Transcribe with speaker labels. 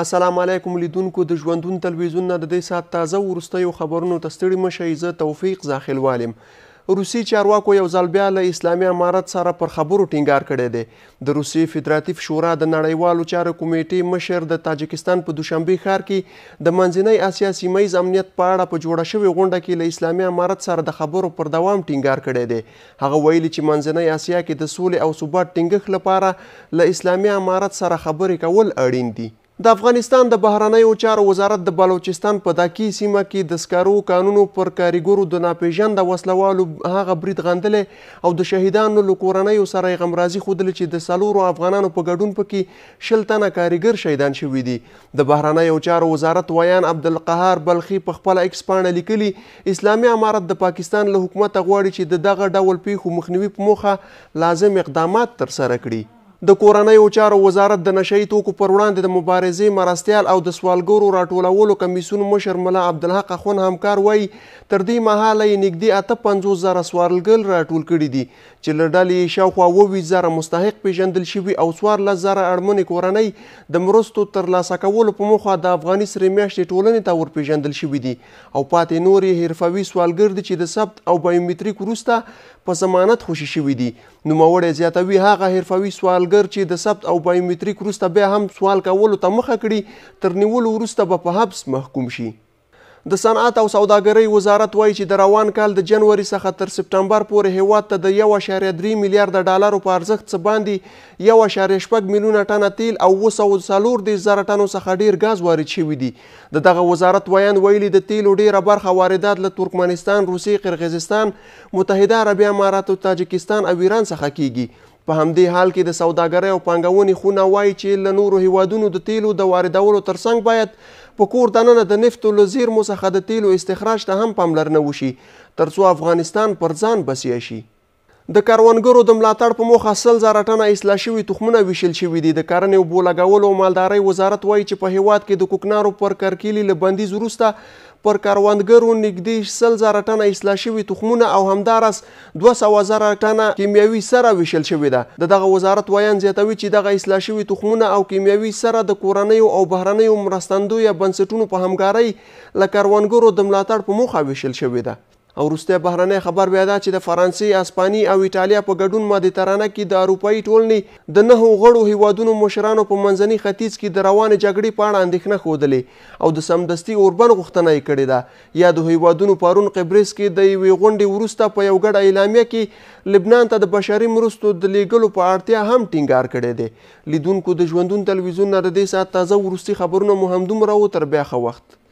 Speaker 1: السلام علیکم لیدونکو د ژوندون تلویزیون نه د دې سات تازه ورستیو خبرونو تستړي مشه زه توفیق زاخل والم روسی چارواکو یو ځل بیا له اسلامي امارت سره پر خبرو ټینګار کړی دی د روسی فدراتیو شورا د نړیوالو چارو کمیټې مشر د تاجکستان په دوشنبه ښار کې د منځنۍ اسیا سیمایز امنیت په اړه په جوړه شوې غونډه کې له اسلامي امارت سره د خبرو پر دوام ټینګار کړی دی هغه ویلي چې منځنۍ اسیا کې د سولې او ثبات ټینګښت لپاره له اسلامي امارت سره خبرې کول اړین دي د افغانستان د بهرنیو چارو وزارت د بلوچستان په داکی سیمه کې د سکارو قانونو پر کاریګرو د ناپیژند وسلوالو هغه برید غندلې او د شهیدانو له کورنیو سره یې غمرازي ښودلې چې د څلورو افغانانو په ګډون پکې شل تنه کاریګر شهیدان شوي دي د بهرنیو چارو وزارت ویان عبدالقهار بلخي په خپله اکس پاڼه لیکلي اسلامي امارت د پاکستان له حکومته غواړي چې د دغه ډول پیښو مخنیوي په موخه لازم اقدامات ترسره کړي د کورنیو چارو وزارت د نشئی توکو پر وړاندې د مبارزې مرستيال او د سوالګرو راټولولو کمیسون مشر ملا عبدالحق خون همکار وای تر دې مهاله نږدې اته 50 زره سوالګل راټول کړي دي چې لړډلې شاوخوا ووي زره مستحق پیژندل شوي او سوار ل زره اړمنې کورنۍ د مرستو تر لاسه کولو په موخه د افغاني سری میاشتې ټولنې ته ور پیژندل شوي دي او پاتې نورې حرفوي سوالګر دي چې د ثبت او بایومټریک وروسته په ضمانت خوشي شوي دي نو موړې زیاتوي هغه حرفوي سوالګر اگر چې د ثبت او بایومټریک وروسته بیا هم سوال کولو ته مخه کړي تر نیولو وروسته به په حبس محکوم شي د صنعت او سوداګرۍ وزارت وایي چې د روان کال د جنوري څخه تر سپټمبر پورې هیواد ته د 1.3 میلیارډ ډالرو په ارزښت څه باندې 1.6 میلیونه ټنه تیل او 240 د زر ټنو څخه ډیر غاز وارد شوی دی د دغه وزارت ویان ویلي د تیلو ډیره برخه واردات له ترکمنستان، روسي، قرغیزستان، متحده عربی امارات او تاجکستان او ایران څخه کیږي په همدې حال کې د سوداګرۍ او پانګونې خونه وایي چې له نورو هیوادونو د تیلو د واردولو ترڅنګ باید په کور دننه د نفتو له زیرمو څخه د تیلو استخراج ته هم پاملرنه وشي ترڅو افغانستان پر ځان بسیا شي د کاروانګرو د ملاتړ په موخه سل زره ټنه اصلاح شوي تخمونه ویشل شوي دي د کرنې اوبو لګولو او مالدارۍ وزارت وایي چې په هیواد کې د کوکنارو پر کرکیلي له بندیز وروسته پر کاروانګرو نږدې سل زره ټنه اصلاح شوي تخمونه او همدارس دوه سوه زره ټنه کیمیاوي سره ویشل شوې ده د دغه وزارت ویان زیاتوي چې دغه اصلاح شوي تخمونه او کیمیاوي سره د کورنیو او بهرنیو مرستندویه بنسټونو په همکارۍ له کاروانګرو د ملاتړ په موخه ویشل شوې ده او روسته بهرنی خبر بیا دا چې د فرانسې اسپاني او ایټالیا په ګډون مدیترانه کې د اروپایي ټولنې د نهو غړو هیوادونو مشرانو په منځني ختیځ کې د روانې جګړې په اړه اندېښنه ښودلې او د سمدستي اوربن غوښتنه یې کړې ده یا د هیوادونو پرون قبرس کې د یوې غونډې وروسته په یو ګډه اعلامیه کې لبنان ته د بشري مرستو د لیږلو په اړتیا هم ټینګار کړی دی لیدونکو د ژوندون تلویزیون نه د دې ساعت تازه وروستي خبرونه مو همدومره وو تر بیا ښه وخت